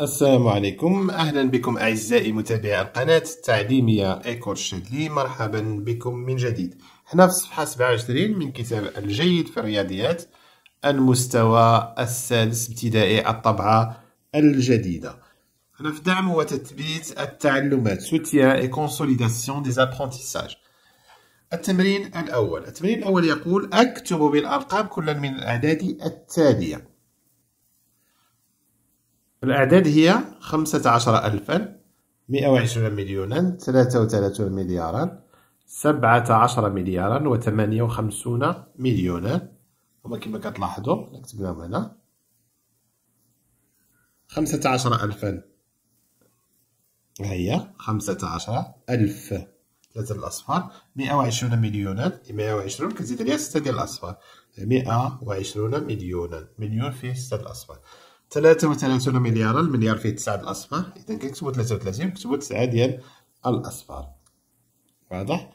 السلام عليكم أهلا بكم أعزائي متابعي القناة التعليمية إيكور شادلي مرحبا بكم من جديد حنا في الصفحة 27 من كتاب الجيد في الرياضيات المستوى السادس ابتدائي الطبعة الجديدة هنا في دعم وتثبيت التعلمات سوتيا اي كونسوليداسيون دي زابرونتيساج التمرين الأول التمرين الأول يقول أكتب بالأرقام كل من الأعداد التالية الأعداد هي خمسة عشر ألفا مئة وعشرون مليونا ثلاثة وثلاثون مليارا سبعة عشر مليارا وثمانية وخمسون مليونا هما كما كتلاحظوا كتبناهم هنا خمسة عشر ألفا هي خمسة عشر ألف ثلاثة الأصفار مئة وعشرون مليونا مئة وعشرون كتزيد عليها ستة ديال الأصفار مئة وعشرون مليونا مليون فيه ستة الأصفار ثلاثة مثلا سنة مليار المليار فيه تسعة الأصفار إذا كنكتبو ثلاثة وثلاثين كنكتبو تسعة ديال الأصفار واضح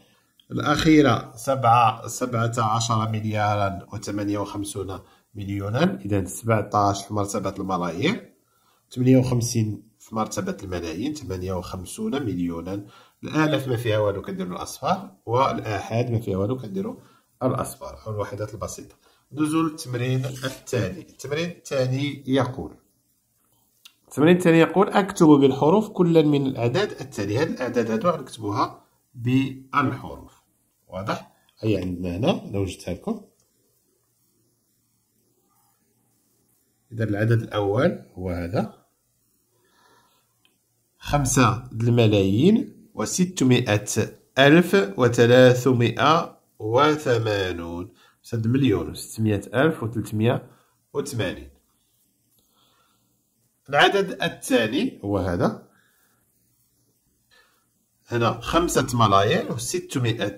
الأخيرة سبعة سبعة عشر مليارا وثمانية وخمسون مليونا إذا سبعتاش في مرتبة الملايين ثمانية وخمسين في مرتبة الملايين ثمانية وخمسون مليونا الآلاف ما فيها والو كنديرو الأصفار والآحاد ما فيها والو كنديرو الأصفار أو الوحدات البسيطة ندوزو للتمرين الثاني التمرين الثاني يقول التمرين الثاني يقول اكتب بالحروف كلا من الاعداد التالي هاد الاعداد هادو غنكتبوها بالحروف واضح هي عندنا هنا لوجدتها لكم اذا العدد الاول هو هذا خمسة الملايين وستمائة ألف وثلاثمائة وثمانون سد مليون وستمية ألف وثلاثمية وثمانين العدد الثاني هو هذا هنا خمسة ملايير وستمائة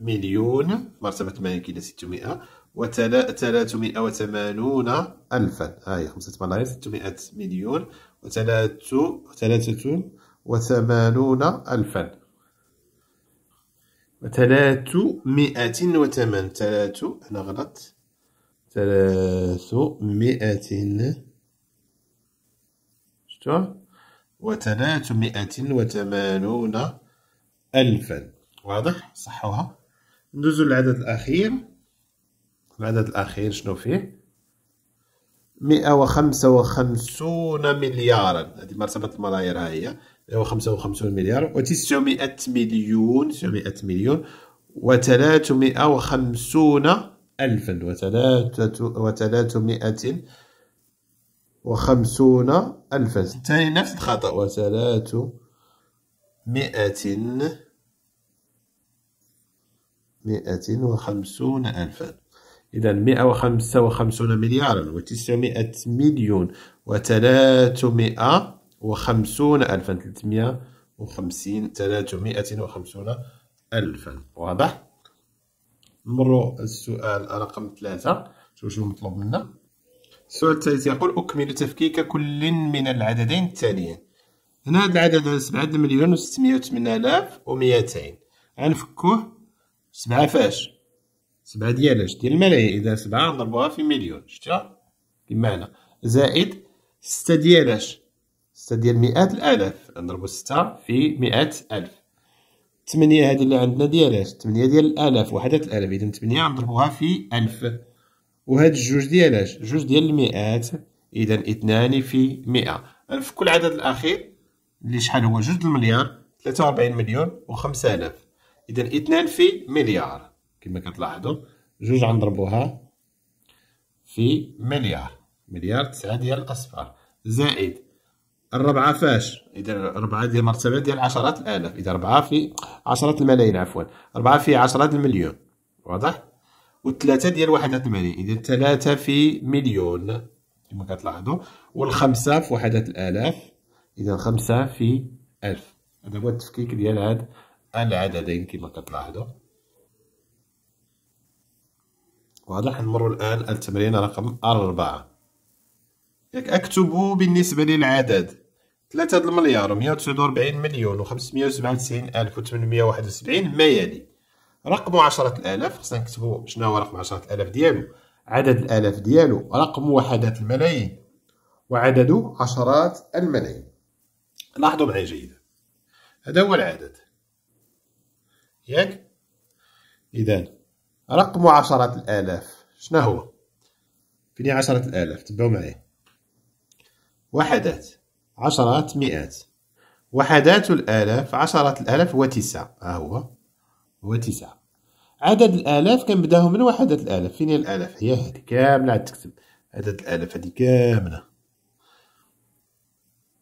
مليون مرتبة ثمانية كيلو ستمائة وثلاثمائة وثمانون ألفا هاي آه، خمسة ملايير ستمائة مليون وثلاثة وثمانون ألفا ثلاثمائة وثمان ثلاث أنا غلط ثلاثمائة شتو وثلاثمائة وثمانون ألفا واضح صحوها ندوزو للعدد الأخير العدد الأخير شنو فيه مئة وخمسة وخمسون مليارا هذه مرتبة الملايير ها هي هو 55 مليار و900 مليون 900 مليون و350 ألفا 300 وثلاثمائة وخمسون ألفا ثاني نفس الخطأ وثلاثمائة مائة وخمسون ألفا إذا 155 وخمسة وخمسون مليارا وتسعمائة مليون وثلاثمائة وخمسون ألفا وخمسين ثلاثمائة وخمسون ألفا واضح نمروا السؤال رقم ثلاثة شوف شنو مطلوب منا السؤال الثالث يقول أكمل تفكيك كل من العددين التاليين هنا هذا العدد هذا سبعة مليون وثمان آلاف ومئتين غنفكوه سبعة فاش سبعة ديالاش ديال الملايين إذا سبعة نضربوها في مليون شتيها كيما هنا زائد ستة ديالاش 6 ديال مئات الالاف نضربو 6 في مئات الف 8 هذه اللي عندنا ديالاش 8 ديال الالاف وحدات الالاف اذا 8 نضربوها في الف وهاد الجوج ديالاش جوج ديال المئات اذا اثنان في 100 الف كل عدد الاخير اللي شحال هو جوج المليار 43 مليون و5000 اذا اثنان في مليار كما كتلاحظوا جوج غنضربوها في مليار مليار 9 ديال الاصفار زائد الربعة فاش؟ إذا ربعة ديال مرتبة ديال عشرات الآلاف إذا ربعة في عشرات الملايين عفوا ربعة في عشرات المليون واضح؟ والثلاثة ديال وحدات الملايين إذا ثلاثة في مليون كما كتلاحظوا والخمسة في وحدات الآلاف إذا خمسة في ألف هذا هو التفكيك ديال هاد العددين كما كتلاحظوا واضح نمروا الآن التمرين رقم أربعة ياك بالنسبة للعدد 3 المليار 149 مليون و597 الف و871 ما يلي رقم رقمه الآلاف خصنا نكتبو شنو هو رقم الآلاف ديالو عدد الالاف ديالو رقم وحدات الملايين وعدد عشرات الملايين لاحظوا معي جيدا هذا هو العدد ياك اذا رقم عشرة الالاف شنو هو فين عشرة الالاف تبعوا معي وحدات عشرات مئات وحدات الآلاف عشرات الآلاف هو تسعة ها هو هو تسعة عدد الآلاف كنبداو من وحدات الآلاف فين هي الآلاف هي هذه كاملة عاد تكتب عدد الآلاف هذه كاملة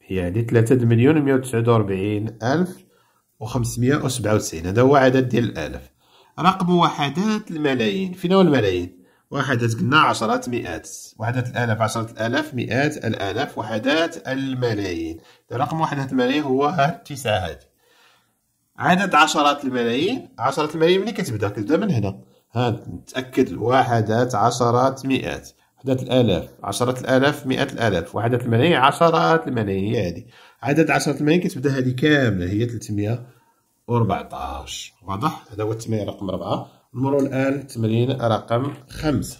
هي هذه ثلاثة مليون مية وتسعود وربعين ألف وخمسمائة وسبعة وتسعين هذا هو عدد ديال الآلاف رقم وحدات الملايين فين هو الملايين وحدات قلنا عشرات مئات وحدات الآلاف عشرات الآلاف مئات الآلاف وحدات الملايين رقم وحدات الملايين هو هاد التسعة هادي عدد عشرات الملايين عشرات الملايين ملي كتبدا كتبدا من هنا هاد نتأكد وحدات عشرات مئات وحدات الآلاف عشرات الآلاف مئات الآلاف وحدات الملايين عشرات الملايين هي هادي عدد عشرات الملايين كتبدا هادي كاملة هي 300 14 واضح هذا هو التمرين رقم 4 نمروا الان التمرين رقم 5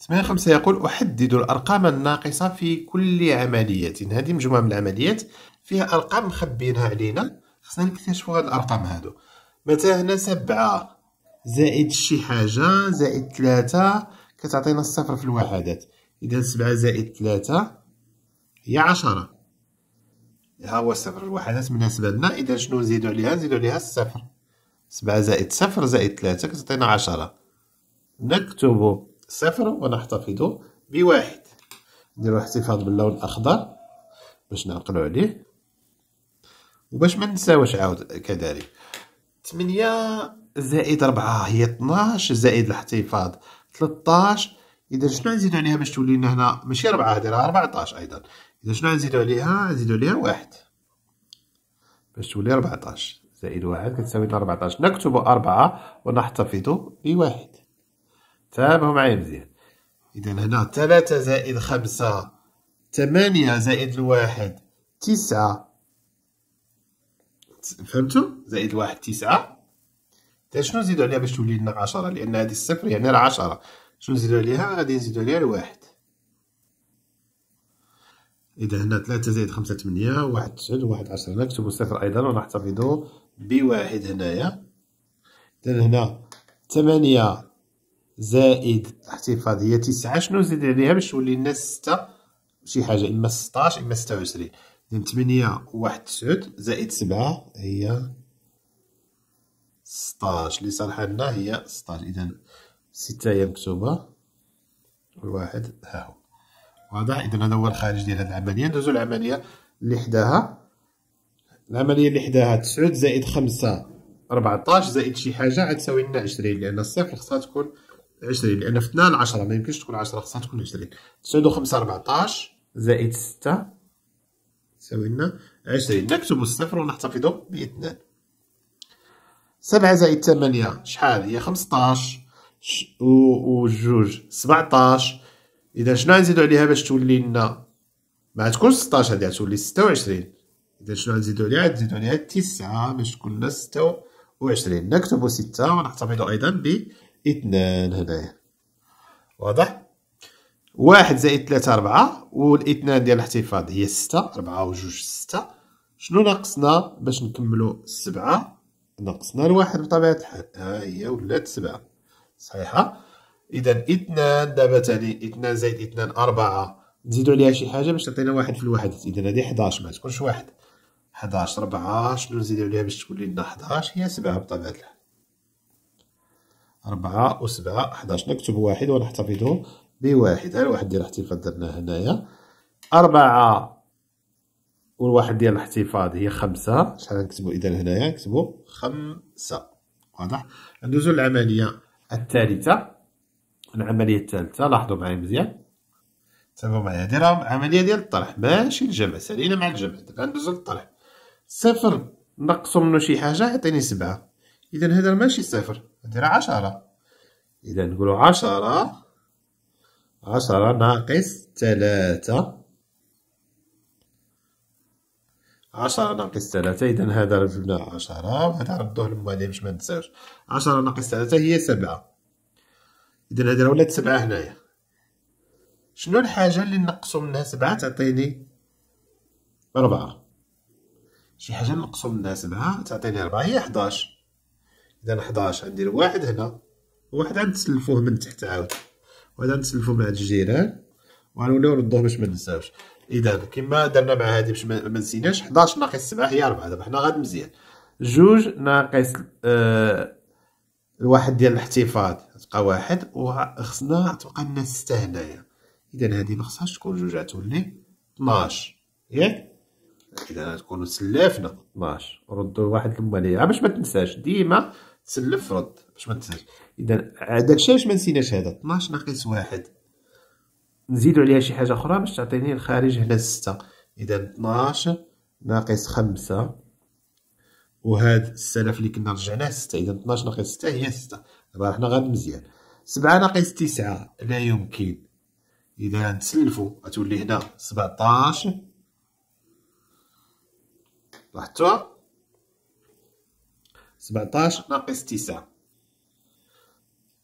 التمرين 5 يقول احدد الارقام الناقصه في كل عمليه هذه مجموعه من العمليات فيها ارقام مخبينها علينا خصنا نكتشفوا هذه الارقام هذو مثلا هنا 7 زائد شي حاجه زائد 3 كتعطينا الصفر في الوحدات اذا 7 زائد 3 هي 10 ها هو صفر الوحدات مناسبه لنا اذا شنو نزيدو عليها نزيدو عليها الصفر سبعة زائد صفر زائد ثلاثة كتعطينا عشرة نكتب صفر ونحتفظ بواحد نديرو احتفاظ باللون الاخضر باش نعقلو عليه وباش ما نساوش عاود كذلك ثمانية زائد ربعة هي اثناش زائد الاحتفاظ ثلاثاش اذا شنو نزيدو عليها باش تولي لنا هنا ماشي ربعة هادي راها ايضا إذا شنو غنزيدو عليها نزيدو عليها واحد باش تولي ربعطاش زائد واحد كتساوي لنا ربعطاش نكتبو أربعة ونحتفظو بواحد تابعو معايا مزيان إذا هنا ثلاثة زائد خمسة ثمانية زائد الواحد تسعة فهمتو زائد واحد تسعة تا شنو نزيدو عليها باش تولي لنا عشرة لأن هادي الصفر يعني راه عشرة شنو نزيدو عليها غادي نزيدو عليها الواحد اذا هنا 3 زائد 5 8 واحد 9 واحد 10 نكتبو نكتبوا صفر ايضا ونحتفظوا بواحد هنايا اذا هنا 8 زائد هي 9 شنو نزيد عليها باش تولي لنا 6 شي حاجه اما 16 اما 26 اذا 8 واحد 9 زائد 7 هي 16 اللي صالحه لنا هي 16 اذا 6 هي مكتوبه والواحد ها هو واضح اذا هذا هو الخارج ديال هذه العمليه ندوزو العمليه اللي حداها العمليه اللي حداها 9 زائد 5 14 زائد شي حاجه غتساوي لنا 20 لان الصفر خصها تكون 20 لان في 12 10 ما يمكنش تكون 10 خصها تكون 20 9 و5 14 زائد 6 تساوي لنا 20 نكتب الصفر ونحتفظ ب 2 7 زائد 8 شحال هي 15 و 2 17 اذا شنو غنزيدو عليها باش تولي لنا ما تكونش 16 هذه تولي 26 اذا شنو غنزيدو عليها نزيدو عليها 9 باش تكون لنا 26 نكتبو 6 ونحتفظ ايضا ب 2 هنايا واضح واحد زائد ثلاثة أربعة والاثنان ديال الاحتفاظ هي ستة أربعة وجوج ستة شنو ناقصنا باش نكملو سبعة ناقصنا الواحد بطبيعة الحال ها هي ولات سبعة صحيحة اذا اثنان دابا ثاني اثنان زائد اثنان اربعه نزيدو عليها شي حاجه باش تعطينا واحد في الواحد اذا هذه 11 ما تكونش واحد 11 4 شنو نزيدو عليها باش تكون لنا 11 هي 7 بطبيعه الحال 4 و 7 11 نكتب واحد ونحتفظ بواحد ها الواحد ديال الاحتفاظ درناه هنايا 4 والواحد ديال الاحتفاظ هي 5 شحال نكتبو اذا هنايا نكتبو 5 واضح ندوزو للعمليه الثالثه العمليه الثالثه لاحظوا معايا مزيان تابعوا معايا هذه راه عمليه ديال الطرح ماشي الجمع سالينا مع الجمع دابا ندوزو للطرح صفر نقصو منه شي حاجه يعطيني سبعة اذا هذا ماشي صفر هذه راه عشرة اذا نقولو عشرة عشرة ناقص ثلاثة عشرة ناقص ثلاثة إذا هذا رجلنا عشرة وهذا ردوه للمعادلة باش ما عشرة ناقص ثلاثة هي سبعة إذا هذه ولات سبعة هنايا شنو الحاجة اللي نقصو منها سبعة تعطيني أربعة شي حاجة نقصو منها سبعة تعطيني أربعة هي حداش إذا حداش عندي واحد هنا وواحد تسلفوه من تحت عاود وهذا نتسلفو من هاد الجيران وغنوليو نردوه باش ما ننساوش اذا كما درنا مع هذه باش ما نسيناش 11 ناقص 7 هي 4 دابا حنا غاد مزيان جوج ناقص آه الواحد ديال الاحتفاظ تبقى واحد وخصنا تبقى لنا ستة هنايا اذا هذه ما خصهاش تكون جوج عتولي 12 ياك اذا غتكونوا سلفنا 12 ردوا واحد المالية باش ما تنساش ديما تسلف رد باش ما تنساش اذا هذا الشاش ما نسيناش هذا 12 ناقص واحد نزيدوا عليها شي حاجه اخرى باش تعطيني الخارج هنا 6 اذا 12 ناقص خمسة وهاد السلف اللي كنا رجعناه ستة اذا 12 ناقص ستة هي ستة دابا حنا غاد مزيان سبعة ناقص تسعة لا يمكن إذا نتسلفو غتولي هنا سبعطاش لاحظتوها سبعطاش ناقص تسعة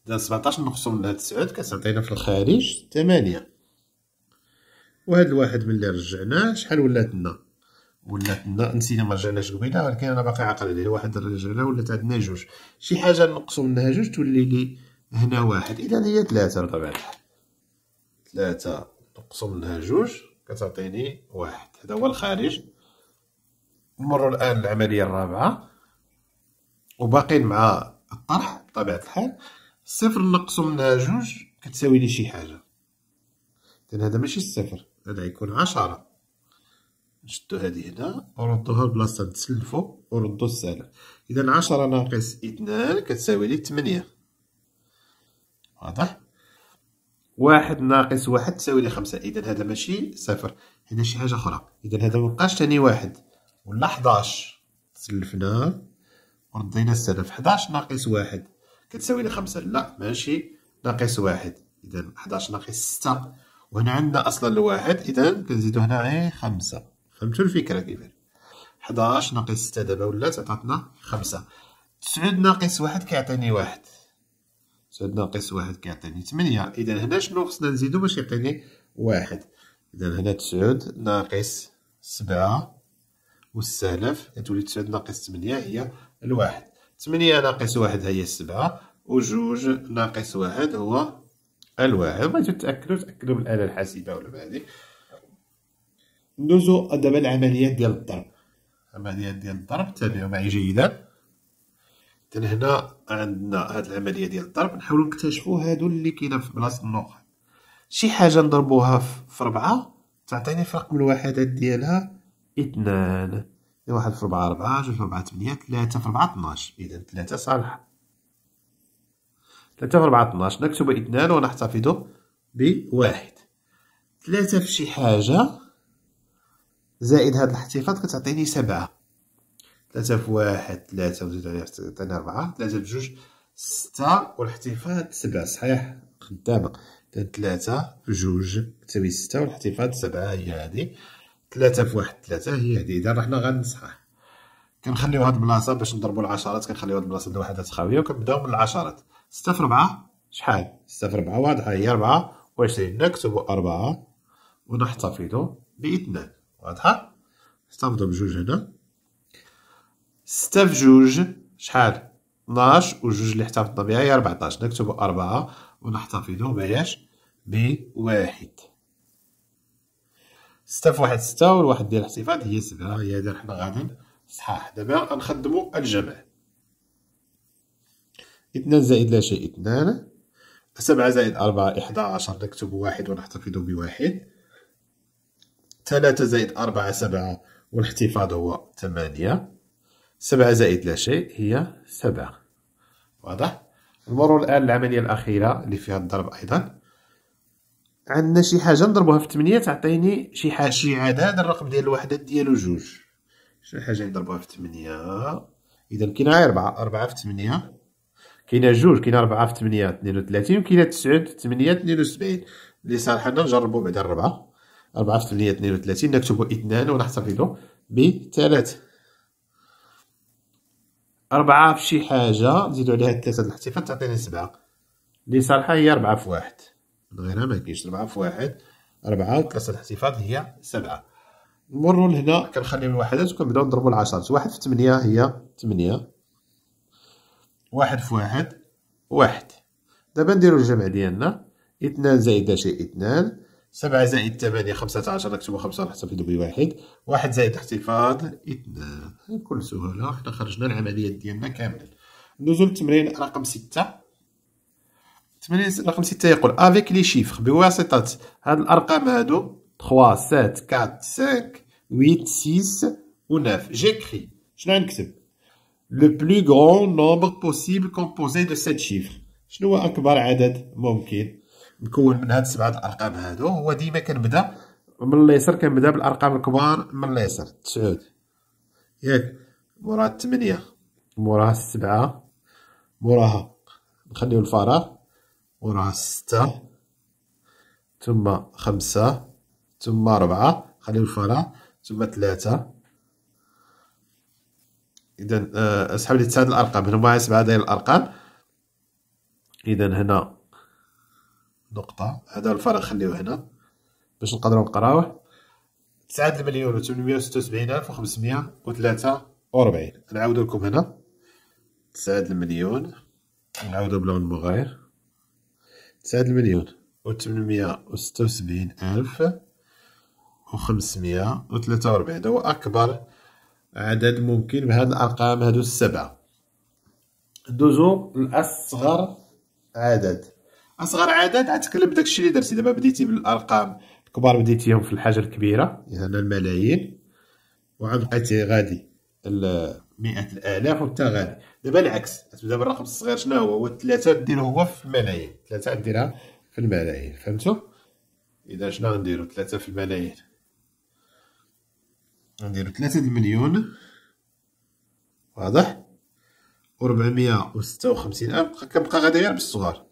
إذا سبعطاش نقصو منها تسعود كتعطينا في الخارج تمانية وهاد الواحد ملي رجعناه شحال ولات لنا ولا نسينا ما رجعناش قبيله ولكن انا باقي عاقل عليه واحد رجعنا ولات عندنا جوج شي حاجه نقصوا منها جوج تولي لي هنا واحد اذا هي ثلاثه بطبيعه الحال ثلاثه نقصوا منها جوج كتعطيني واحد هذا هو الخارج نمرو الان العمليه الرابعه وباقين مع الطرح بطبيعه الحال صفر نقصوا منها جوج كتساوي لي شي حاجه اذا هذا ماشي الصفر هذا يكون عشرة نشدو هذه هنا وردوها لبلاصتها نتسلفو وردو السالب اذا عشرة ناقص اثنان كتساوي لي ثمانية واضح واحد ناقص واحد تساوي لي خمسة اذا هذا ماشي صفر هنا شي حاجة أخرى اذا هذا مبقاش تاني واحد ولا حداش تسلفنا وردينا السلف حداش ناقص واحد كتساوي لي خمسة لا ماشي ناقص واحد اذا حداش ناقص ستة وهنا عندنا اصلا الواحد اذا كنزيدو هنا غير إيه؟ خمسة فهمتوا الفكره كيفاش 11 ناقص 6 دابا ولات عطاتنا 5 9 ناقص 1 كيعطيني 1 9 ناقص 1 كيعطيني 8 اذا هنا شنو خصنا نزيدو باش يعطيني 1 اذا هنا 9 ناقص 7 والسالف كتولي 9 ناقص 8 هي الواحد 8 ناقص 1 هي 7 وجوج ناقص 1 هو الواحد بغيتو تاكدوا تاكدوا بالاله الحاسبه ولا بهذه ندوزو دابا العمليات ديال الضرب العمليات ديال الضرب تابعوا معي جيدا تن هنا عندنا هاد العمليه ديال الضرب نحاولوا نكتشفوا هادو اللي كاينه في بلاصه النقط شي حاجه نضربوها في ربعة تعطيني في رقم الوحدات ديالها اثنان واحد في ربعة ربعة جوج في ربعة ثمانية ثلاثة في ربعة اثناش إذا ثلاثة صالحة ثلاثة في ربعة اثناش نكتب اثنان ونحتفظ بواحد ثلاثة في شي حاجة زائد هاد الاحتفاظ كتعطيني سبعة ثلاثة في واحد ثلاثة وزيد عليها تعطيني ربعة ثلاثة في جوج ستة والاحتفاظ سبعة صحيح خدامة ثلاثة في جوج تساوي ستة والاحتفاظ سبعة هي هادي ثلاثة في واحد ثلاثة هي هادي إذا حنا غنصحح كنخليو هاد البلاصة باش نضربو العشرات كنخليو هاد البلاصة لوحدها خاوية وكنبداو من العشرات ستة في ربعة شحال ستة في ربعة واضحة هي ربعة وعشرين نكتبو أربعة ونحتفظو باثنان واضحه استفدوا بجوج هنا ستة جوج شحال 12 وجوج اللي احتفظنا بها هي 14 نكتبوا أربعة ونحتفظوا بهاش بواحد ستة في واحد ستة والواحد ديال الاحتفاظ هي سبعة هي هادي حنا غادي صحاح دابا غنخدمو الجمع اثنان زائد لا شيء اثنان سبعة زائد أربعة إحدى عشر نكتب واحد ونحتفظ بواحد 3 زائد 4 7 والاحتفاظ هو 8 7 زائد لا شيء هي 7 واضح نمروا الان للعمليه الاخيره اللي فيها الضرب ايضا عندنا شي حاجه نضربوها في 8 تعطيني شي حاجه شي عدد الرقم ديال الوحدات ديالو جوج شي حاجه نضربوها في 8 اذا كاينه 4 4 في 8 كاينه جوج كاينه 4 في 8 32 وكاينه 9 في 8 72 اللي صالحنا نجربوا بعدا الربعه أربعة في اثنين وثلاثين نكتبه اثنان ونحتفظ بثلاث أربعة شي حاجة نزيدو عليها الثلاثة الاحتفال تعطيني سبعة لي صالحة هي أربعة في واحد من غيرها مكاينش أربعة في واحد أربعة وثلاثة الاحتفال هي سبعة نمرو لهنا كنخليو الوحدات وكنبداو نضربو العشرات واحد في ثمانية هي ثمانية واحد في واحد واحد دابا نديرو الجمع ديالنا اثنان زائد شي اثنان سبعة زائد ثمانية خمسة عشر نكتبوا خمسة نحسبو بواحد واحد زائد احتفاظ اثنان بكل سهولة حنا خرجنا العملية ديالنا كاملة ندوزو للتمرين رقم ستة التمرين رقم ستة يقول افيك لي شيفر بواسطة هاد الأرقام هادو 3 7 4 5 8 6 و 9 جيكري شنو غنكتب لو بلو غران نومبر بوسيبل كومبوزي دو 7 شيفر شنو هو أكبر عدد ممكن مكون من هاد سبعه الارقام هادو هو ديما كنبدا من اليسر كنبدا بالارقام الكبار من اليسر تسعود ياك موراها الثمانيه موراها السبعه موراها نخليو الفراغ موراها ستة ثم خمسة ثم أربعة خليو الفراغ ثم ثلاثة إذا أسحب آه، لي تسعة الأرقام هنا معايا سبعة ديال الأرقام إذا هنا نقطه هذا الفرق خليوه هنا باش نقدروا نقراوه 9 مليون و 876 الف و 543 نعاود لكم هنا 9 مليون نعاودو بلون مغاير 9 مليون و 876 الف و 543 هذا هو اكبر عدد ممكن بهاد الارقام هادو السبعه ندوزو لاصغر عدد اصغر عدد عتقلب داكشي اللي درتي دابا بديتي بالارقام الكبار بديتيهم في الحجر الكبيره هنا الملايين وعبقيتي غادي مئات الالاف وانت غادي دابا العكس تبدا بالرقم الصغير شنو هو هو ثلاثه ديرو هو في الملايين ثلاثه ديرها في الملايين فهمتوا اذا شنو غنديرو ثلاثه في الملايين غنديرو ثلاثه المليون واضح و 456 الف كنبقى غادي غير بالصغار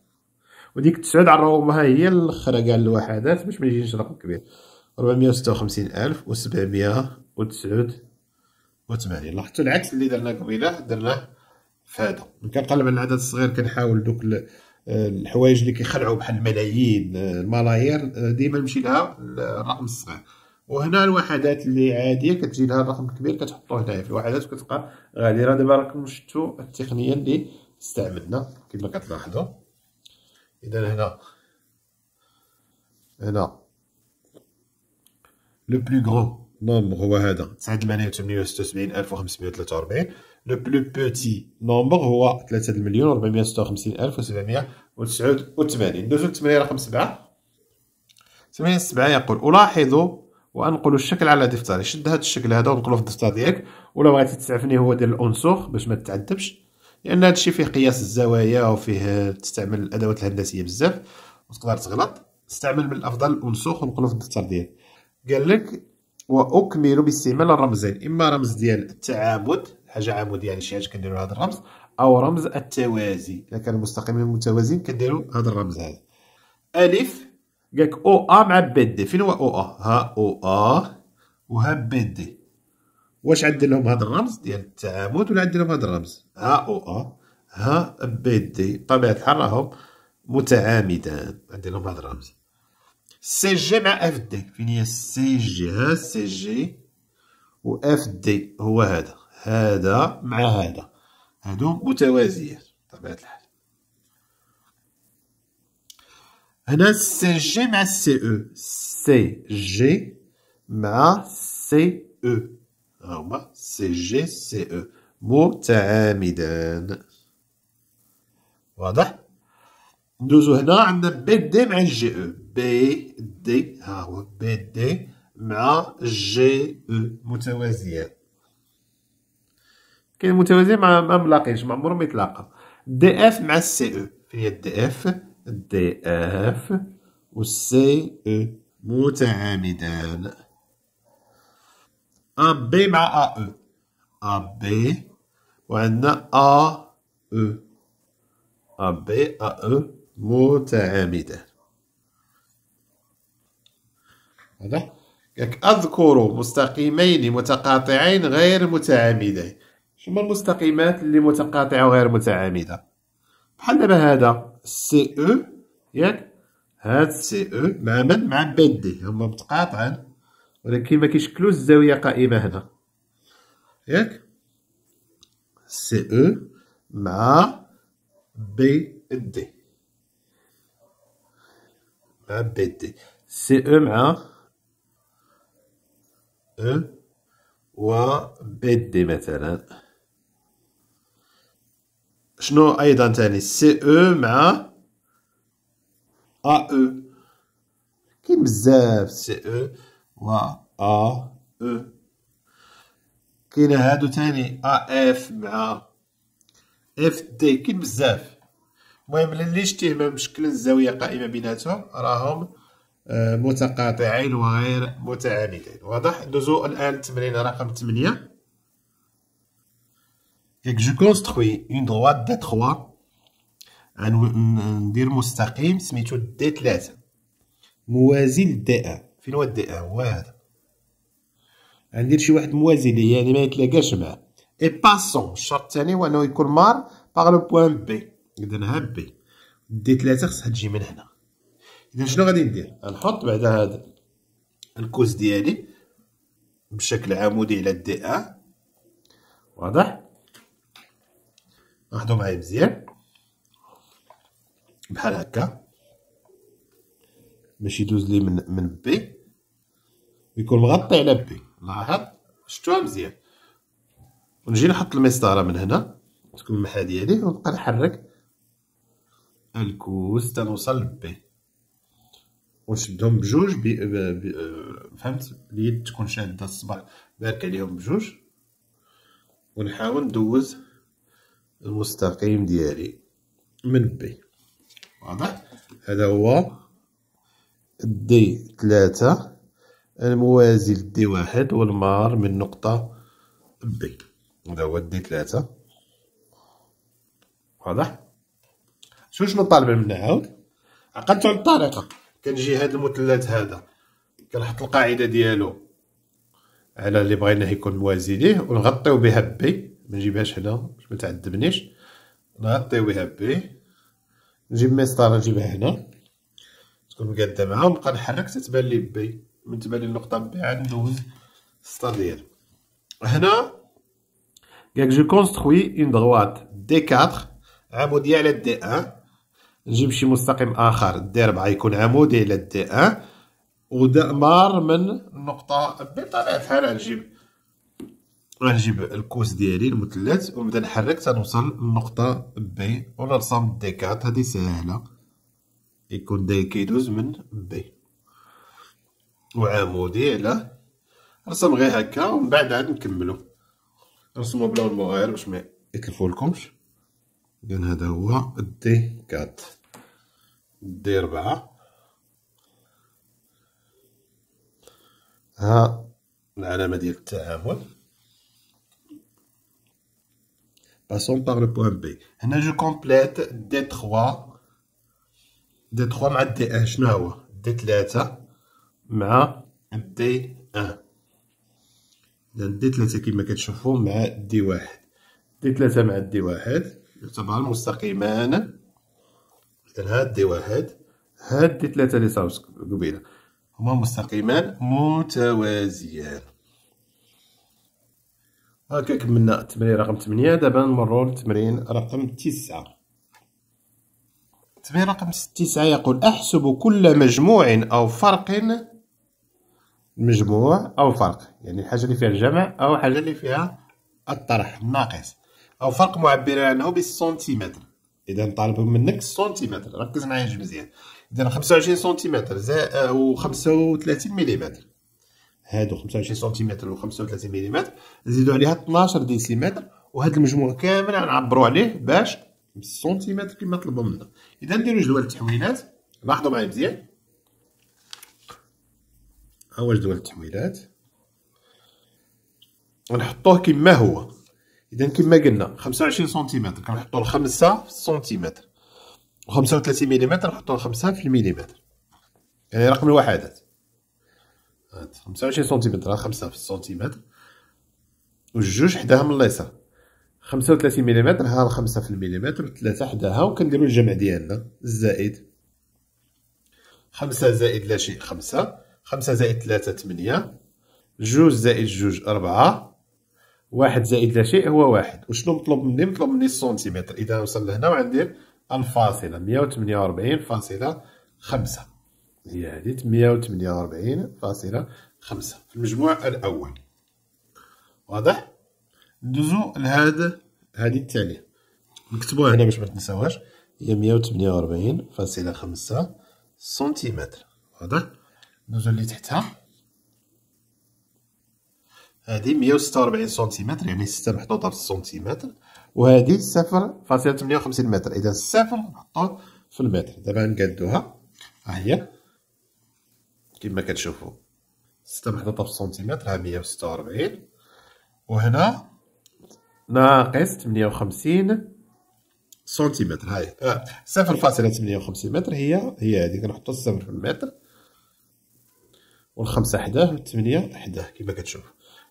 وديك تسعود عربوها هي الاخرى كاع الوحدات باش ما يجيش رقم كبير 456789 لاحظتوا العكس اللي درنا قبيله درناه في هذا من كنقلب على العدد الصغير كنحاول دوك الحوايج اللي كيخلعوا بحال الملايين الملايير ديما نمشي لها الرقم الصغير وهنا الوحدات اللي عاديه كتجي لها الرقم الكبير كتحطوه هنايا في الوحدات وكتبقى غادي راه دابا راكم شفتوا التقنيه اللي استعملنا كما كتلاحظوا اذا هنا هنا لو بلو غران نومبر هو هذا 9888 1543 لو بلو بوتي نومبر هو 3 مليون 456 الف ندوزو للتمرين رقم 7 تمرين 7 يقول ألاحظ وأنقل الشكل على دفتري شد هذا الشكل هذا ونقله في الدفتر ديالك ولا بغيتي تسعفني هو ديال الأنسوخ باش ما تتعذبش لان هذا الشيء فيه قياس الزوايا وفيه تستعمل الادوات الهندسيه بزاف وتقدر تغلط استعمل من الافضل الانسوخ ونقلو في الدفتر ديالك قال لك واكمل باستعمال الرمزين اما رمز ديال التعامد حاجه عمود يعني شي حاجه كنديروا هذا الرمز او رمز التوازي اذا كان المستقيم متوازيين كنديروا هذا الرمز هذا الف قالك او ا مع بي دي فين هو او ا ها او ا وها بي دي واش عدلهم هذا الرمز ديال التعامد ولا عدلهم هذا الرمز ها او ا ها بي دي بطبيعه الحال راهم متعامدان لهم هذا الرمز سي جي مع اف دي فين هي سي جي ها سي جي و اف دي هو هذا هذا مع هذا هادو متوازيين بطبيعه الحال هنا سي جي مع سي او سي جي مع سي او هما سي جي سي او متعامدان واضح ندوزو هنا عندنا بي دي مع الجي او بي دي ها هو بي دي مع جي او e. متوازيان كاين متوازي ما ما ملاقيش ما عمرهم يتلاقى دي اف مع سي او فين هي دي اف دي اف سي او متعامدان ان بي مع ا او ا بي وعندنا ا او ا بي ا او متعامدان واضح ياك اذكر مستقيمين متقاطعين غير متعامدين شنو المستقيمات اللي متقاطعه وغير متعامده بحال دابا هذا سي او e، ياك هاد سي او e مع من مع بي دي هما متقاطعين ولكن ما كيشكلوش الزاويه قائمه هنا ياك سي او مع بي دي مع بي دي سي او مع او و بي دي مثلا شنو ايضا تاني سي او مع ا او كاين بزاف سي او و ا او كاين هادو ثاني ا اف مع اف دي كاين بزاف المهم اللي شتيه ما مشكل الزاويه قائمه بيناتهم راهم متقاطعين وغير متعامدين واضح ندوزو الان التمرين رقم 8 et جو كونستروي اون droite دي 3 ندير مستقيم سميتو دي 3 موازي لدي د فين هو ان آه، هو هذا غندير شي واحد موازي ليه يعني ما يتلاقاش معاه اي باسون الشرط الثاني هو انه يكون مار باغ لو بوان بي ها بي دي ثلاثة خصها تجي من هنا اذا شنو غادي ندير نحط بعد هذا الكوز ديالي بشكل عمودي على الدي ان واضح ناخدو معايا مزيان بحال هكا باش يدوز لي من من بي يكون مغطي على بي لاحظ شتوها مزيان ونجي نحط المسطره من هنا تكون المحاديه ديالي ونبقى نحرك الكوس تنوصل لبي ونشدهم بجوج بي بي فهمت اليد تكون شاده الصبع بارك عليهم بجوج ونحاول ندوز المستقيم ديالي من بي واضح هذا هو دي ثلاثة الموازي لدي واحد والمار من نقطة بي هذا هو دي ثلاثة واضح شو شنو طالب منا عاود عقدت على الطريقة كنجي هاد المثلث هذا كنحط القاعدة ديالو على اللي بغيناه يكون موازي ليه ونغطيو بها بي منجيبهاش هنا باش متعذبنيش نغطيو بها بي نجيب مسطرة نجيبها هنا تكون مقاده معاها ونبقى نحرك تتبان لي بي من تبان لي النقطه بي عاد ندوز ستادير هنا كاك جو كونستروي اون دروات دي 4 عمودي على دي 1 نجيب شي مستقيم اخر دي 4 يكون عمودي على دي 1 ودمار من النقطه بي طالع الحال نجيب نجيب الكوس ديالي المثلث ونبدا نحرك تنوصل للنقطه بي ونرسم دي 4 هذه سهله يكون دي كيدوز من بي وعمودي علاه رسم غير هكا ومن بعد عاد نكملو رسمو بلا مغاير باش ما يكلفولكمش اذا هذا هو دي 4 دي 4 ها العلامه ديال التعامل باسون بار لو بوان بي هنا جو كومبليت دي 3 دي 3 مع دي 1 شنو هو دي 3 مع دي ان إذا دي ثلاثة كما كتشوفو مع دي واحد دي ثلاثة مع دي واحد يعتبر مستقيمان إذا هاد دي واحد هاد دي ثلاثة اللي صاوبت قبيلة هما مستقيمان متوازيان هاكا كملنا التمرين رقم 8 دابا نمرو للتمرين رقم 9 التمرين رقم 9 يقول احسب كل مجموع او فرق مجموع او فرق يعني حاجه اللي فيها الجمع او حاجه اللي فيها الطرح ناقص او فرق معبر عنه بالسنتيمتر اذا طالب منك سنتيمتر ركز معايا مزيان اذا 25 سنتيمتر زائد و35 ملم هادو 25 سنتيمتر و35 ملم نزيدو عليها 12 ديسيمتر وهاد المجموع كامل غنعبرو عليه باش بالسنتيمتر كما طلبوا منا اذا نديرو جدول التحويلات لاحظوا معايا مزيان اول جدول التحويلات غنحطوه كما هو اذا كما قلنا 25 سنتيمتر كنحطوا الخمسة في السنتيمتر و 35 ملم نحطوا الخمسة في المليمتر يعني رقم الوحدات 25 سنتيمتر 5 في السنتيمتر والجوج حداها من اليسار 35 ملم ها 5 في المليمتر والثلاثة حداها وكنديروا الجمع ديالنا الزائد 5 زائد لا شيء 5 خمسة زائد ثلاثة ثمانية جوج زائد جوج أربعة واحد زائد لا شيء هو واحد وشنو مطلوب مني مطلوب مني السنتيمتر إذا وصل لهنا وعندير الفاصلة مية وتمنية وأربعين فاصلة خمسة هي هادي مية وتمنية وأربعين فاصلة خمسة في المجموع الأول واضح ندوزو لهاد هادي التالية نكتبوها هنا باش متنساوهاش هي مية وتمنية وأربعين فاصلة خمسة سنتيمتر واضح نزول اللي تحتها هذه 146 سنتيمتر يعني 6 محطوطه في السنتيمتر وهذه 0.58 متر اذا الصفر محطوط في المتر دابا نقادوها ها هي كما كتشوفوا 6 محطوطه في السنتيمتر ها 146 وهنا ناقص 58 سنتيمتر هاي 0.58 آه، متر هي هي هذيك نحطوا الصفر في المتر والخمسة حداه والثمانية حداه كما كتشوف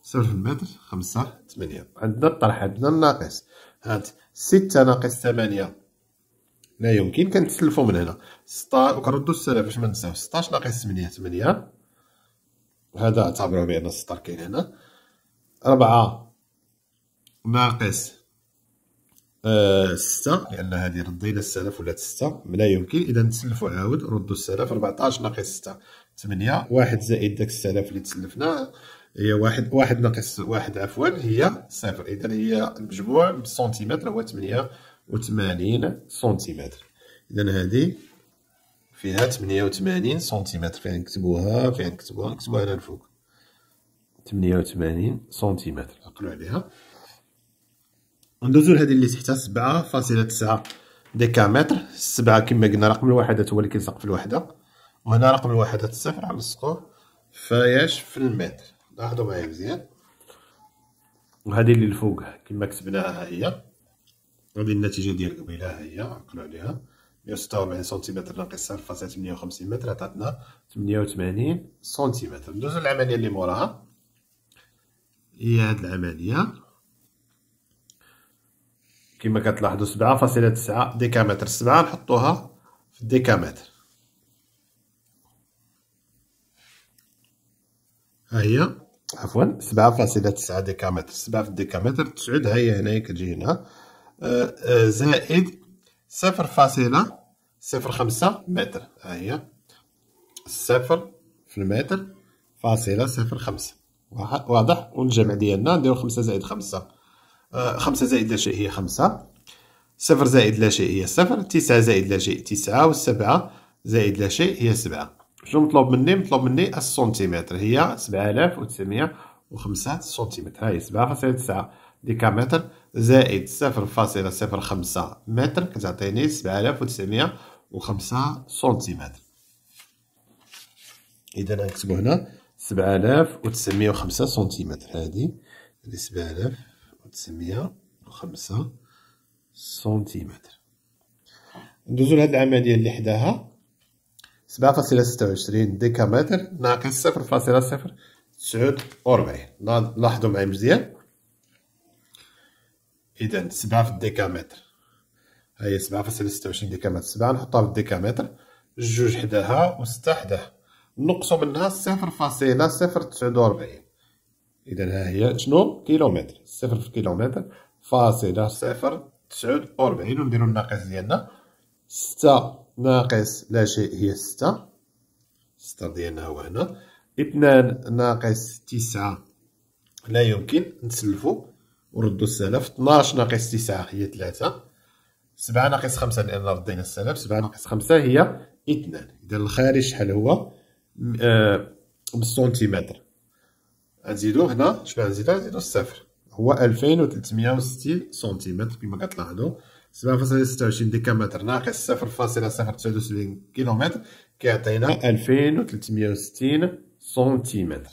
صفر في المتر خمسة ثمانية عندنا الطرح عندنا الناقص هاد ستة ناقص ثمانية لا يمكن كنتسلفو من هنا ستة وكنردو السالب باش منساو ستاش ناقص ثمانية ثمانية هذا اعتبرو بأن السطر كاين هنا ربعة ناقص آه ستة لأن هذه ردينا السلف ولات ستة لا يمكن إذا نتسلفو عاود ردو السلف ربعتاش ناقص ستة 8 واحد زائد داك 6000 اللي تسلفنا هي واحد واحد ناقص واحد عفوا هي صفر اذا هي المجموع بالسنتيمتر هو 88 سنتيمتر اذا هذه فيها 88 سنتيمتر فين نكتبوها فين نكتبوها نكتبوها هنا الفوق 88 سنتيمتر عقلوا عليها ندوزو لهذه اللي تحتها 7.9 ديكامتر 7 كما قلنا رقم الوحدات هو اللي كيلصق في الوحده وهنا رقم الوحدات الصفر غنلصقوه فياش في المتر لاحظوا معايا مزيان وهذه اللي الفوق كما كتبناها ها هي هذه النتيجه ديال قبيله ها هي عقلوا عليها 146 سنتيمتر ناقص 0.58 متر عطاتنا 88 سنتيمتر ندوزو للعمليه اللي موراها هي هذه العمليه كما كتلاحظوا 7.9 ديكامتر 7 نحطوها في الديكامتر هي عفوا 7.9 ديكامتر 7 في الديكامتر 9 هي هنايا كتجي هنا آه، آه، زائد 0.05 متر ها هي صفر في المتر فاصلة صفر خمسة واضح والجمع ديالنا نديرو خمسة زائد خمسة آه، خمسة زائد لا شيء هي خمسة صفر زائد لا شيء هي صفر تسعة زائد لا شيء تسعة 7 زائد لا شيء هي سبعة شنو مطلوب مني مطلوب مني السنتيمتر هي 7905 سنتيمتر هاي 7.9 ديكامتر زائد 0.05 متر كتعطيني 7905 سنتيمتر اذا نكتبو هنا 7905 سنتيمتر هادي هادي 7905 سنتيمتر ندوزو لهاد العمليه اللي حداها 7.26 ديكامتر ناقص 0.49 لاحظوا معي مزيان اذا 7 في الديكامتر هي 7.26 ديكامتر 7 نحطها في الديكامتر جوج حداها و حداها نقصوا منها 0.049 اذا ها هي شنو كيلومتر 0 في كيلومتر فاصله 0.49 ونديروا الناقص ديالنا 6 ناقص لا شيء هي ستة ستة ديالنا هو هنا اثنان ناقص تسعة لا يمكن نسلفو وردو السلف اثناش ناقص تسعة هي ثلاثة سبعة ناقص خمسة لأن ردينا السلف سبعة ناقص خمسة هي اثنان إذا الخارج شحال هو آه بالسنتيمتر غنزيدو هنا شحال غنزيدو غنزيدو الصفر هو ألفين وتلتمية وستين سنتيمتر كيما كتلاحظو 7.26 ديكامتر ناقص 0.079 كيلومتر كيعطينا 2360 سنتيمتر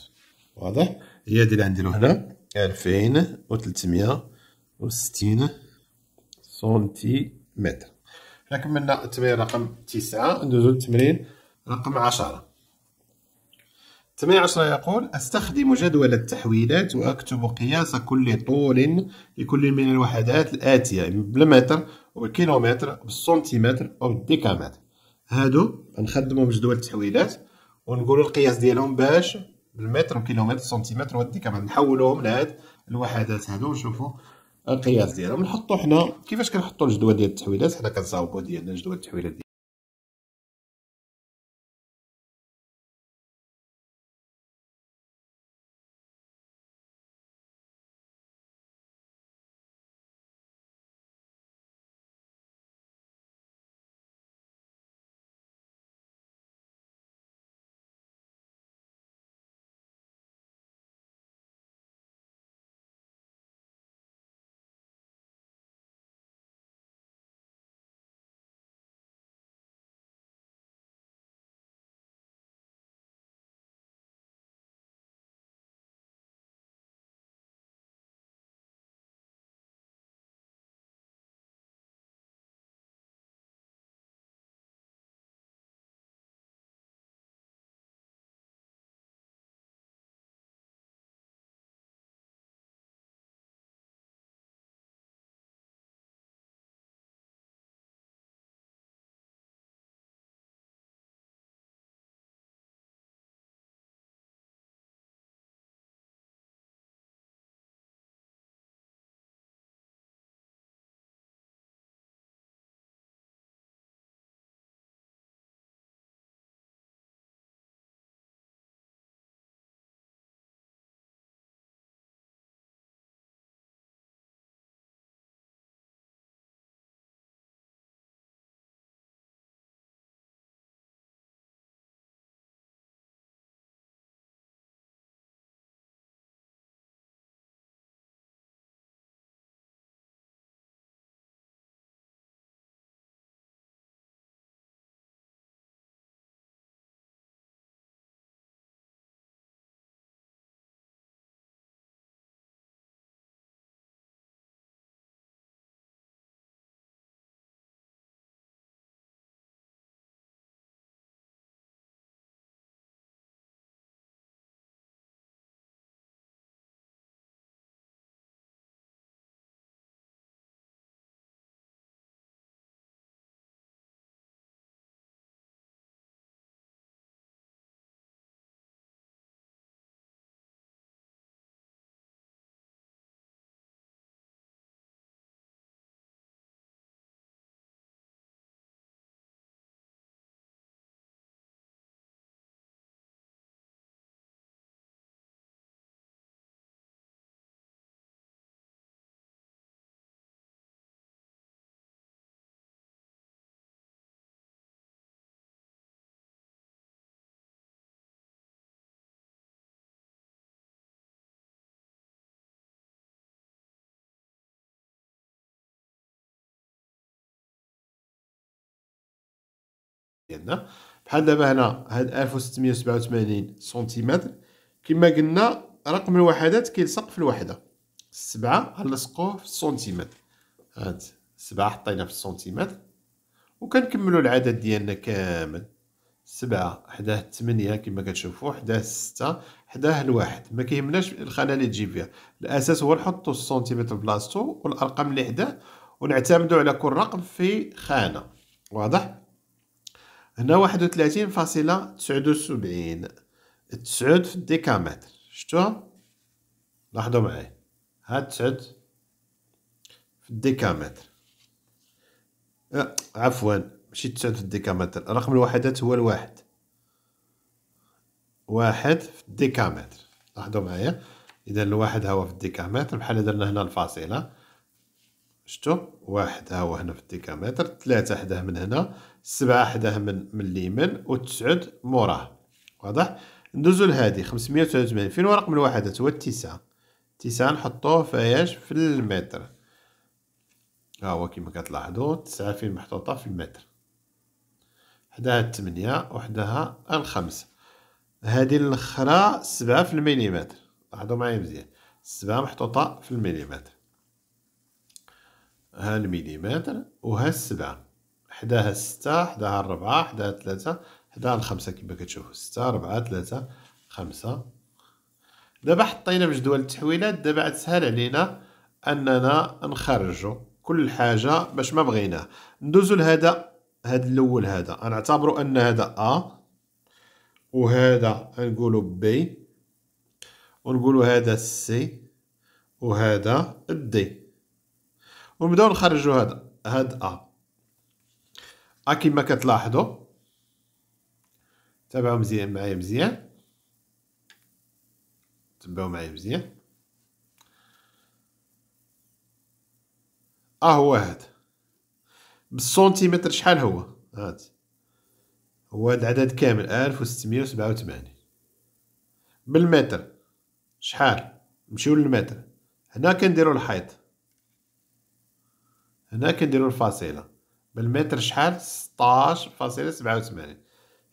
واضح هي هذه اللي غنديرو هنا 2360 سنتيمتر حنا كملنا التمرين رقم 9 ندوزو للتمرين رقم 10 18 يقول أستخدم جدول التحويلات وأكتب قياس كل طول لكل من الوحدات الآتية بالمتر والكيلومتر بالسنتيمتر أو الديكامتر هادو نخدمهم بجدول التحويلات ونقولوا القياس ديالهم باش بالمتر والكيلومتر والسنتيمتر والديكامتر نحولوهم لهاد الوحدات هادو ونشوفوا القياس ديالهم نحطو حنا كيفاش كنحطو الجدول ديال التحويلات حنا كنصاوبو ديالنا جدول التحويلات ديالنا ديالنا بحال دابا هنا هاد 1687 سنتيمتر كما قلنا رقم الوحدات كيلصق في الوحده السبعه غنلصقوه في السنتيمتر هاد سبعه حطينا في السنتيمتر وكنكملوا العدد ديالنا كامل سبعة حداه الثمانية كما كتشوفوا حداه الستة حداه الواحد ما كيهمناش الخانة اللي تجي فيها الأساس هو نحطو السنتيمتر بلاصتو والأرقام اللي حداه ونعتمدو على كل رقم في خانة واضح هنا واحد وثلاثين فاصلة تسعود وسبعين تسعود في الديكامتر شتوها لاحظوا معايا هاد تسعود في الديكامتر آه عفوا ماشي تسعود في الديكامتر رقم الوحدات هو الواحد واحد في الديكامتر لاحظوا معايا اذا الواحد هو في الديكامتر بحال درنا هنا الفاصله شتو واحد ها هو هنا في الديكامتر ثلاثة حداه من هنا سبعة حداه من من اليمين وتسعود موراه واضح ندوزو لهادي خمسمية 583 فين ورقم الوحدات هو التسعة تسعة نحطوه فياش في المتر ها هو كيما كتلاحظو تسعة فين محطوطة في المتر حداها و وحداها الخمسة هادي الأخرى سبعة في المليمتر لاحظو معايا مزيان سبعة محطوطة في المليمتر ها المليمتر وها السبعة حداها ستة حداها الربعة حداها ثلاثة حداها الخمسة كما كتشوفوا ستة ربعة ثلاثة خمسة دابا حطينا بجدول التحويلات دابا عاد علينا اننا نخرجو كل حاجه باش ما بغيناه ندوزو لهذا هاد الاول هذا غنعتبرو ان هذا ا وهذا نقولوا بي ونقولو هذا سي وهذا دي ونبداو نخرجوا هاد هاد ا ا كيما كتلاحظوا تابعوا مزيان معايا مزيان تبعوا معايا مزيان ا هو هاد بالسنتيمتر شحال هو هاد هو هاد العدد كامل ألف سبعة و وثمانين بالمتر شحال نمشيو للمتر هنا كنديرو الحيط هنا كنديرو الفاصله بالمتر شحال 16.87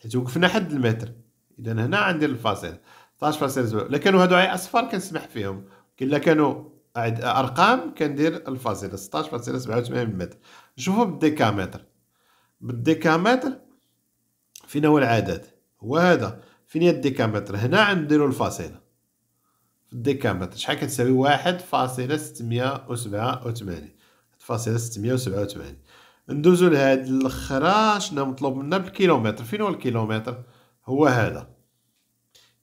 حيت وقفنا حد المتر اذا هنا عندي الفاصله 16.7 الا كانوا هادو عي اصفر كنسمح فيهم الا كانوا ارقام كندير الفاصله 16.87 متر نشوفو بالديكامتر بالديكامتر فين هو العدد هو هذا فين هي الديكامتر هنا عنديرو الفاصله في الديكامتر شحال كتساوي واحد فاصلة ستمية وسبعة وثمانين فاصله 677 ندوزو لهاد الاخرى شنو مطلوب منا بالكيلومتر فين هو الكيلومتر هو هذا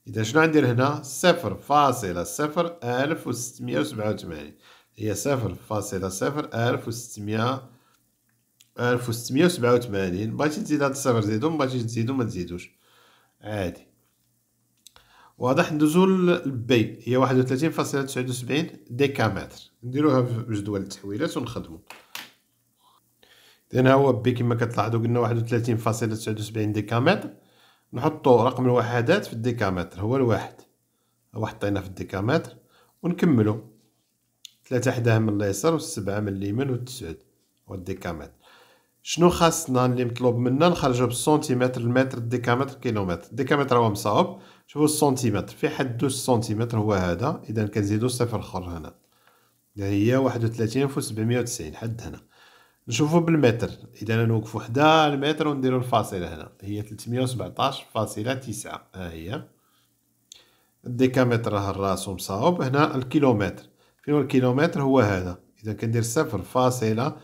اذا شنو غندير هنا صفر فاصله صفر الف سبعة و وثمانين هي صفر فاصله صفر الف ستمية الف سبعة و وثمانين بغيتي تزيد هاد الصفر زيدو مبغيتيش تزيدو متزيدوش عادي واضح نزول البي هي واحد وثلاثين فاصلة تسعود وسبعين ديكامتر نديروها في جدول التحويلات ونخدمو إذن هو بي كيما كتلاحظو قلنا واحد وثلاثين فاصلة تسعود وسبعين ديكامتر نحطو رقم الوحدات في الديكامتر هو الواحد هو حطينا في الديكامتر ونكملو ثلاثة حداها من اليسار والسبعة من اليمين والتسعود متر شنو خاصنا اللي مطلوب منا نخرجو بالسنتيمتر المتر الديكامتر كيلومتر الديكامتر هو مصاوب شوفو السنتيمتر في حدو السنتيمتر هو هذا اذا كنزيدو صفر اخر هنا هي واحد وثلاثين فوق سبعمية وتسعين حد هنا نشوفو بالمتر اذا نوقفو حدا المتر ونديرو الفاصله هنا هي تلتمية وسبعطاش فاصله تسعة ها هي الديكامتر راه راسو مصاوب هنا الكيلومتر فين الكيلومتر هو هذا اذا كندير صفر فاصله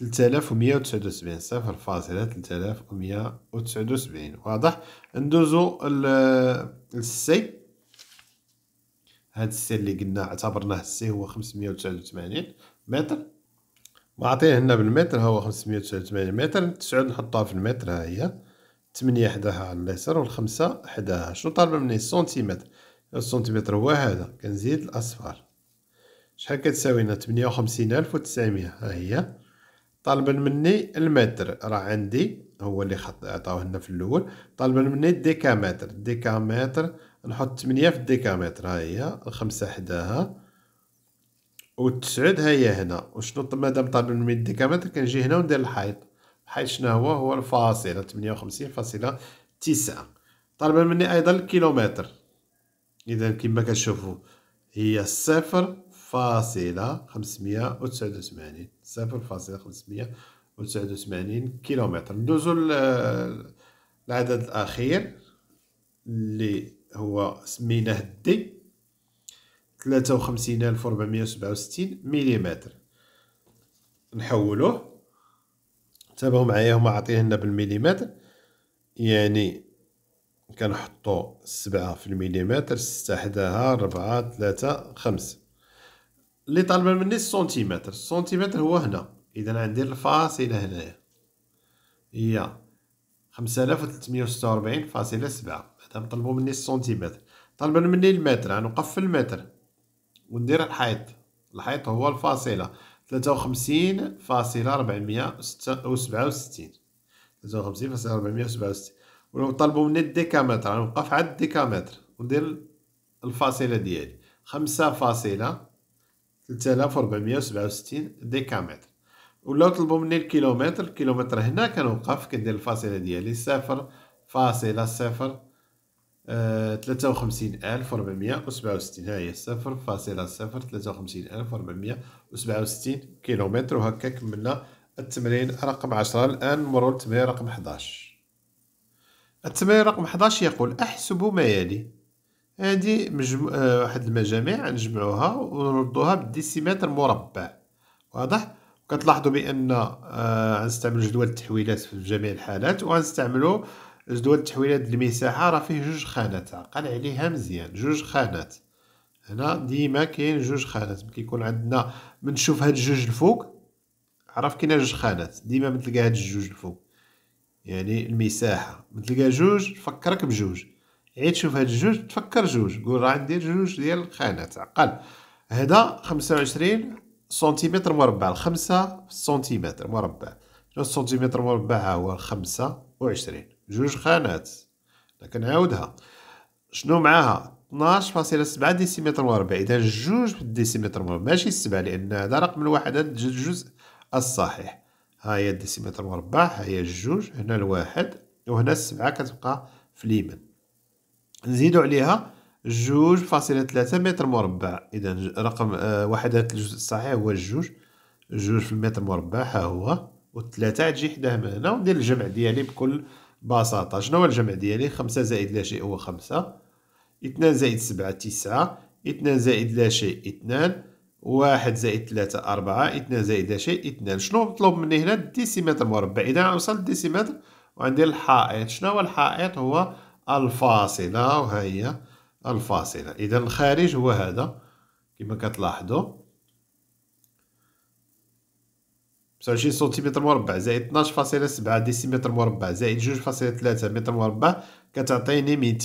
3179 صفر فاصلة 3179 واضح ندوزو السي هاد السي اللي قلنا اعتبرناه السي هو 589 متر معطيه هنا بالمتر هو 589 متر 9 نحطها في المتر ها هي 8 حداها على اليسار والخمسة حداها شنو طالبة مني سنتيمتر السنتيمتر هو هذا كنزيد الأصفار شحال كتساوينا 58900 ها هي طالبا مني المتر راه عندي هو اللي خط عطاوه لنا في الاول طالبا مني الديكامتر الديكامتر نحط 8 في الديكامتر ها هي الخمسة حداها والتسعود ها هي هنا وشنو مادام طالبا مني الديكامتر كنجي هنا وندير الحيط الحيط شنو هو هو الفاصلة 58.9 طالبا مني ايضا الكيلومتر اذا كما كتشوفوا هي الصفر فاصلة خمسمية وتسعود وثمانين صفر فاصلة خمسمية وتسعود وثمانين كيلومتر ندوزو العدد الأخير اللي هو سميناه الدي ثلاثة وخمسين ألف وربعمية وسبعة وستين مليمتر نحولوه تابعوا معايا هما عاطيهن بالمليمتر يعني كنحطو سبعة في المليمتر ستة حداها ربعة ثلاثة خمسة اللي طالبه مني السنتيمتر السنتيمتر هو هنا اذا عندي الفاصله هنايا هي 5346 فاصله سبعه مادام طلبوا مني السنتيمتر طالبا مني المتر غنوقف في المتر وندير الحيط الحيط هو الفاصله 53 فاصله 467 53 فاصله 467 ولو طلبو مني الديكامتر غنوقف عند الديكامتر وندير الفاصله ديالي خمسة فاصله 3467 ديكامتر ولاو طلبوا مني الكيلومتر الكيلومتر هنا كنوقف كندير الفاصله ديالي صفر فاصله صفر تلاتة آه، وخمسين ألف وربعمية وسبعة وستين هاهي صفر فاصلة صفر تلاتة وخمسين ألف وربعمية وسبعة وستين كيلومتر وهكا كملنا التمرين رقم عشرة الآن نمرو للتمرين رقم حداش التمرين رقم حداش يقول أحسب ما يلي هادي مجمو... آه واحد المجاميع نجمعوها ونردوها بالديسيمتر مربع واضح كتلاحظوا بان آه غنستعملوا جدول التحويلات في جميع الحالات وغنستعملوا جدول التحويلات المساحه راه فيه جوج خانات عقل عليها مزيان جوج خانات هنا ديما كاين جوج خانات ملي كيكون عندنا منشوف هاد الجوج الفوق عرف كاين جوج خانات ديما بنتلقى هاد الجوج الفوق يعني المساحه بنتلقى جوج فكرك بجوج عيد شوف هاد الجوج تفكر جوج قول راه ندير جوج ديال الخانات عقل هدا خمسة وعشرين سنتيمتر مربع خمسة سنتيمتر مربع شنو سنتيمتر مربع ها هو خمسة وعشرين جوج خانات كنعاودها شنو معاها 12.7 ديسيمتر مربع اذا جوج في الديسيمتر مربع ماشي السبعة لان هذا رقم الواحد هذا الجزء الصحيح ها هي الديسيمتر مربع ها هي الجوج هنا الواحد وهنا السبعة كتبقى في اليمن نزيدو عليها جوج فاصلة ثلاثة متر مربع إذا رقم آه، وحدة الجزء الصحيح هو الجوج جوج في المتر مربع ها هو والثلاثة تجي حداه من هنا وندير الجمع ديالي بكل بساطة شنو هو الجمع ديالي خمسة زائد لا شيء هو خمسة اثنان زائد سبعة تسعة اثنان زائد لا شيء اثنان واحد زائد ثلاثة أربعة اثنان زائد لا شيء اثنان شنو مطلوب مني هنا ديسيمتر مربع إذا غنوصل ديسيمتر وغندير الحائط شنو هو الحائط هو الفاصلة وها هي الفاصلة إذا الخارج هو هذا كما كتلاحظوا 25 سنتيمتر مربع زائد 12.7 ديسيمتر مربع زائد 2.3 متر مربع كتعطيني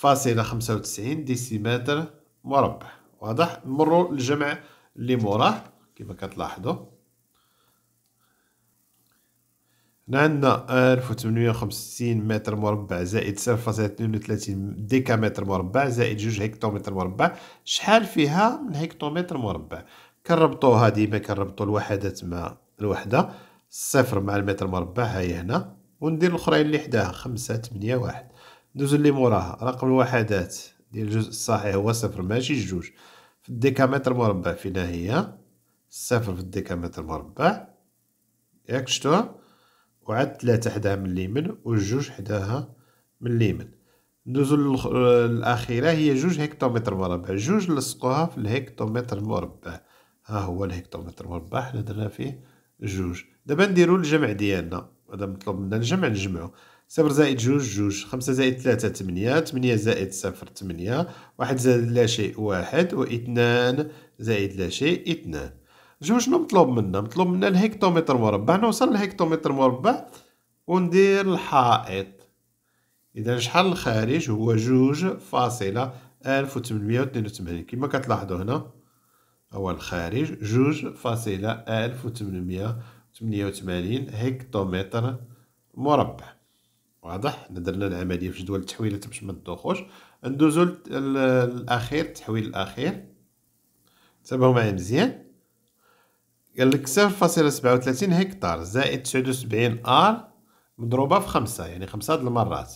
242.95 ديسيمتر مربع واضح نمروا للجمع اللي موراه كما كتلاحظوا عندنا 1865 متر مربع زائد 0.32 متر مربع زائد جوج هكتومتر مربع شحال فيها من هكتومتر مربع كنربطوها ديما كنربطو الوحدات مع الوحده الصفر مع المتر مربع هاي هنا وندير الاخرين اللي حداها خمسة تمنية واحد ندوز اللي موراها رقم الوحدات ديال الجزء الصحيح هو صفر ماشي جوج في الديكامتر مربع فينا هي صفر في الديكامتر مربع ياك شتوها وعاد ثلاثة حداها من اليمين وجوج حداها من اليمين ندوزو الأخيرة هي جوج هكتومتر مربع جوج لصقوها في الهكتومتر مربع ها هو الهكتومتر مربع حنا درنا فيه جوج دابا نديرو الجمع ديالنا هذا مطلوب منا الجمع نجمعو صفر زائد جوج جوج خمسة زائد ثلاثة تمنية تمنية زائد صفر تمنية واحد زائد لا شيء واحد واثنان زائد لا شيء اثنان جو شنو مطلوب منا مطلوب منا الهكتومتر مربع نوصل للهكتومتر مربع وندير الحائط اذا شحال الخارج هو جوج فاصله ألف وتمنمية وتنين وتمانين كما كتلاحظوا هنا هو الخارج جوج فاصله ألف وتمنمية وتمنية وتمانين هكتومتر مربع واضح درنا العمليه في جدول التحويلات باش ما ندوخوش ندوزو الاخير التحويل الاخير تابعو معايا مزيان قال لك 0.37 هكتار زائد 79 ار مضروبه في 5 يعني 5 د المرات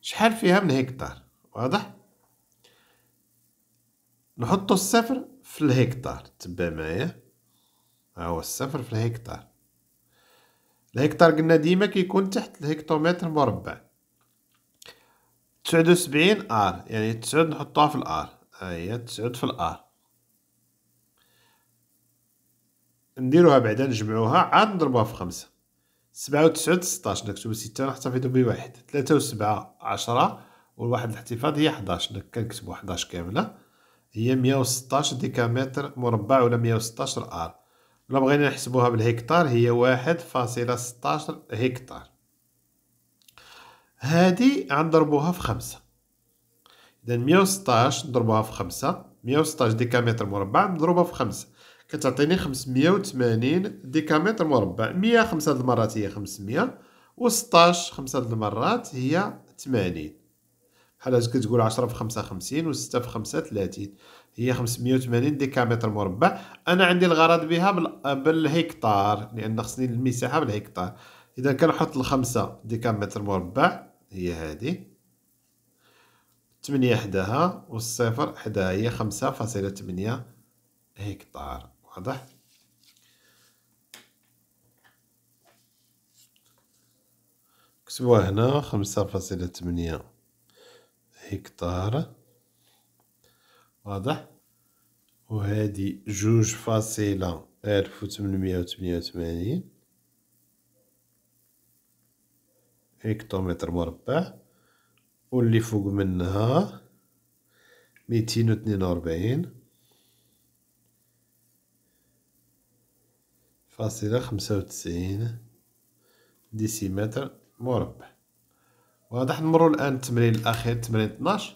شحال فيها من هكتار واضح نحطو الصفر في الهكتار تبع معايا ها هو الصفر في الهكتار الهكتار قلنا ديما كيكون تحت الهكتومتر مربع 79 ار يعني 9 نحطوها في الار ها هي 9 في الار نديروها بعدا نجمعوها عاد نضربوها في خمسة سبعة وتسعة ستاش نكتبو ستة نحتفظو بواحد تلاتة وسبعة عشرة والواحد الاحتفاظ هي حداش كنكتبو حداش كاملة هي مية وستاش ديكامتر مربع ولا مية وستاشر ار ولا بغينا نحسبوها بالهكتار هي واحد فاصلة ستاشر هكتار هادي غنضربوها في خمسة إذا مية وستاش نضربوها في خمسة مية وستاش ديكامتر مربع نضربها في خمسة كتعطيني 580 ديكامتر مربع 100 خمسة هاد المرات هي 500 و16 خمسة هاد المرات هي 80 بحال هاج كتقول 10 في 5 50 و6 في 5 30 هي 580 ديكامتر مربع انا عندي الغرض بها بالهكتار لان خصني المساحه بالهكتار اذا كنحط الخمسة ديكامتر مربع هي هذه 8 حداها والصفر حداها هي 5.8 هكتار واضح كتبوها هنا خمسة فاصلة تمنية هكتار واضح وهادي جوج فاصلة ألف وتمنمية وتمنية وثمانين هكتومتر مربع واللي فوق منها ميتين واتنين وربعين فاصلة خمسة وتسعين ديسيمتر مربع واضح نمرو الآن التمرين الأخير تمرين 12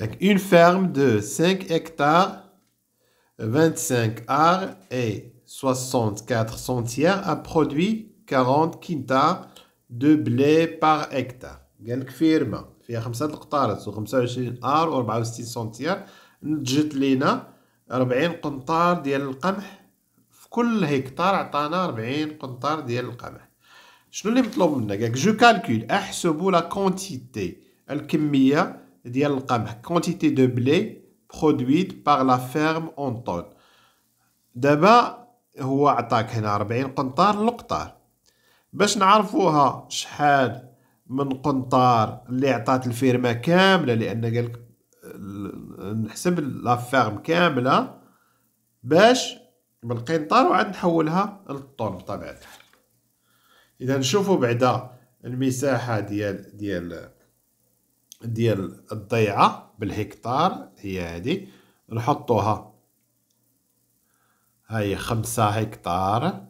Donc, اون فيرم دو 5 hectares, 25 arts et 64 centières a produit 40 quintars de blé par hectare. قال لك فيرما فيها خمسة القطارات و 25 ار و 64 سنتيار نتجت لينا ربعين قنطار ديال القمح في كل هكتار عطانا ربعين قنطار ديال القمح شنو اللي مطلوب منا قالك جو كالكول احسبوا لا كونتيتي الكميه ديال القمح كونتيتي دو بلي برودويت باغ لا فيرم اون طون دابا هو عطاك هنا 40 قنطار للقطار باش نعرفوها شحال من قنطار اللي عطات الفيرما كامله لان قالك نحسب لافيرم كامله باش بالقنطار وعاد نحولها للطون بطبيعه الحال اذا نشوفوا بعدا المساحه ديال ديال ديال الضيعه بالهكتار هي هذه نحطوها هاي خمسة هكتار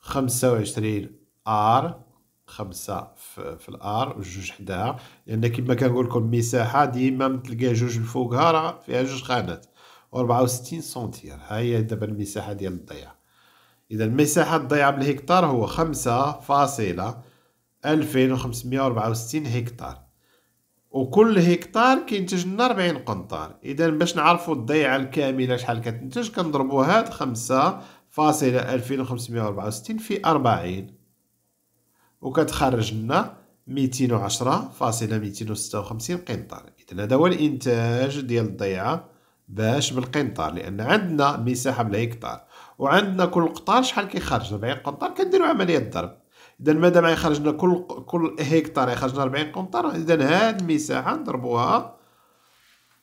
خمسة وعشرين ار خمسة في, في الار جوج حداها لان كما كنقول لكم المساحه ديما تلقى جوج فوقها راه فيها جوج خانات و 64 سنتير ها هي دابا المساحه ديال الضيعه اذا المساحه الضيعه بالهكتار هو خمسة فاصلة ألفين وخمسمية وربعة وستين هكتار وكل هكتار كينتج لنا 40 قنطار اذا باش نعرفوا الضيعه الكامله شحال كتنتج كنضربوا هاد خمسة ألفين وخمسمية وربعة وستين في 40 وكتخرج لنا 210.256 قنطار اذا هذا هو الانتاج ديال الضيعه باش بالقنطار لان عندنا مساحه بالهكتار وعندنا كل قطار شحال كيخرج 40 قنطار كنديروا عمليه الضرب اذا مادام يخرج لنا كل كل هكتار يخرج لنا 40 قنطار اذا هاد المساحه نضربوها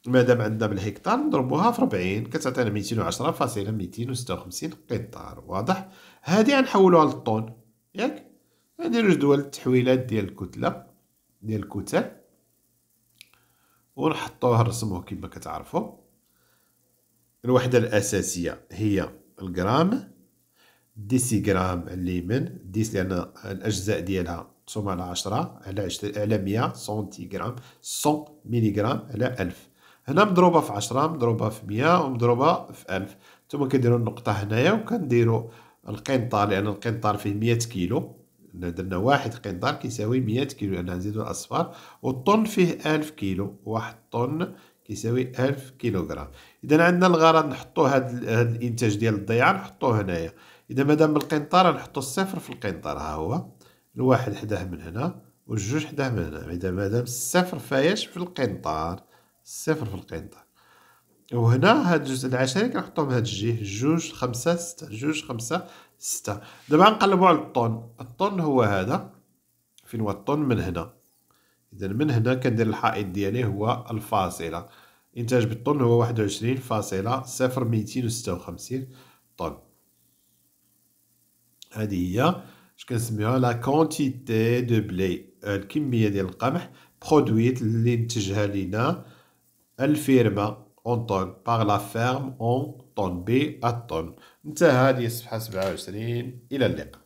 مادام عندنا بالهكتار نضربوها في 40 كتعطينا 210 فاصله 256 قنطار واضح هادي غنحولوها للطن ياك هذه جوج دول التحويلات ديال الكتله ديال الكتل ونحطوها نرسموه كما كتعرفوا الوحده الاساسيه هي الجرام ديسيغرام على اليمين ديس لان الاجزاء ديالها تصوم على 10 على 20 على 100 سنتيغرام 100 ميليغرام على 1000 هنا مضروبه في 10 مضروبه في 100 ومضروبه في 1000 ثم كنديروا النقطه هنايا وكنديروا القنطار لان القنطار فيه 100 كيلو درنا واحد قنطار كيساوي مية كيلو لأن نزيدو الأصفار والطن فيه ألف كيلو واحد طن كيساوي ألف كيلوغرام إذا عندنا الغرض نحطو هاد, هاد الإنتاج ديال الضيعة نحطو هنايا إذا مادام بالقنطار نحطو الصفر في القنطار ها هو الواحد حداه من هنا والجوج حداه من هنا إذا مادام الصفر فايش في القنطار الصفر في القنطار وهنا هاد الجزء العشري من هاد الجهه جوج خمسة ستة جوج خمسة ستة دابا غنقلبو على الطن الطن هو هذا فين هو الطن من هنا اذا من هنا كندير الحائط ديالي هو الفاصله انتاج بالطن هو واحد وعشرين فاصله صفر ميتين وستة وخمسين طن هذه هي اش كنسميوها لا كونتيتي دو بلي الكميه ديال القمح برودويت اللي نتجها لينا الفيرما اون طن باغ لا فيرم اون طن بي ا انتهى هذه الصفحة 27 إلى اللقاء